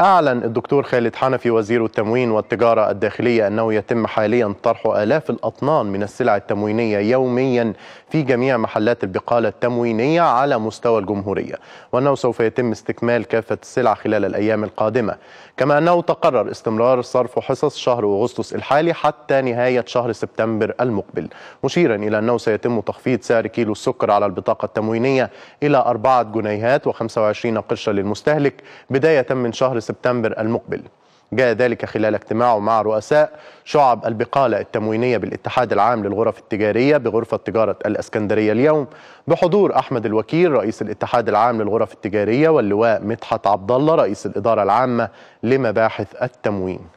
أعلن الدكتور خالد حنفي وزير التموين والتجارة الداخلية أنه يتم حاليا طرح آلاف الأطنان من السلع التموينية يوميا في جميع محلات البقالة التموينية على مستوى الجمهورية وأنه سوف يتم استكمال كافة السلع خلال الأيام القادمة كما أنه تقرر استمرار صرف حصص شهر أغسطس الحالي حتى نهاية شهر سبتمبر المقبل مشيرا إلى أنه سيتم تخفيض سعر كيلو السكر على البطاقة التموينية إلى أربعة جنيهات و25 قرشة للمستهلك بداية من شهر سبتمبر المقبل جاء ذلك خلال اجتماعه مع رؤساء شعب البقالة التموينية بالاتحاد العام للغرف التجارية بغرفة تجارة الأسكندرية اليوم بحضور أحمد الوكيل رئيس الاتحاد العام للغرف التجارية واللواء مدحت عبد الله رئيس الإدارة العامة لمباحث التموين